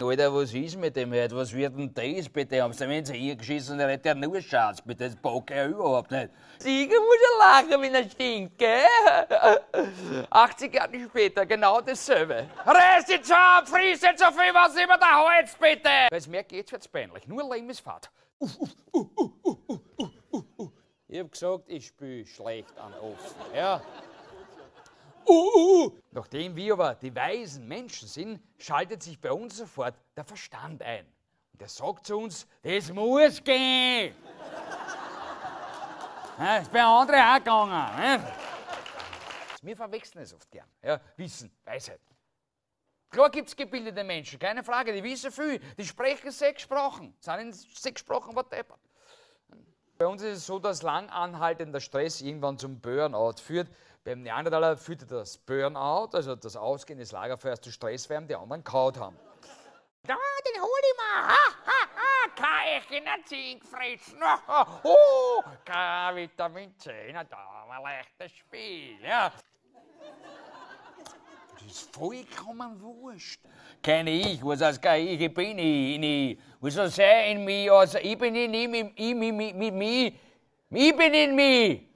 Alter, was ist mit dem heute? Was wird denn das bitte? Haben sie mir ins Ehe geschissen? Er hat ja nur Schatz, bitte. Das packe ich überhaupt nicht. Sieger muss ja lachen, wenn er stinkt, gell? 80 Jahre später, genau dasselbe. Rest dich zusammen, frisst jetzt so viel was über der Holz, bitte! Weil's mehr geht's, wird's peinlich. Nur Leimesfahrt. Fahrt. uff, uff, uff, uff, uff, uff, uff. Ich hab gesagt, ich spüle schlecht an offen, ja? Uh, uh, uh. Nachdem wir aber die weisen Menschen sind, schaltet sich bei uns sofort der Verstand ein. Und der sagt zu uns, das muss gehen. das ist bei anderen auch gegangen. Ne? Wir verwechseln es oft gern. Ja, Wissen, Weisheit. Klar gibt es gebildete Menschen, keine Frage, die wissen viel, die sprechen sechs Sprachen, sind in sechs Sprachen was bei uns ist es so, dass langanhaltender Stress irgendwann zum Burnout führt. Beim Neandertaler führte das Burnout, also das Ausgehen des Lagerfeuers zu Stress, während die anderen kaut haben. Da, den hol ich mal. Ha, ha, ha. Kann ich in der Zink fressen. Oh, oh. K Vitamin C, na, da war ein leichtes Spiel. Ja ist vollkommen wurscht. Keine ich, was heißt gar ich, ich bin ich, ich. Was soll sein in mir, also ich bin in ihm, ich, bin in ich, ich, ich bin in mir.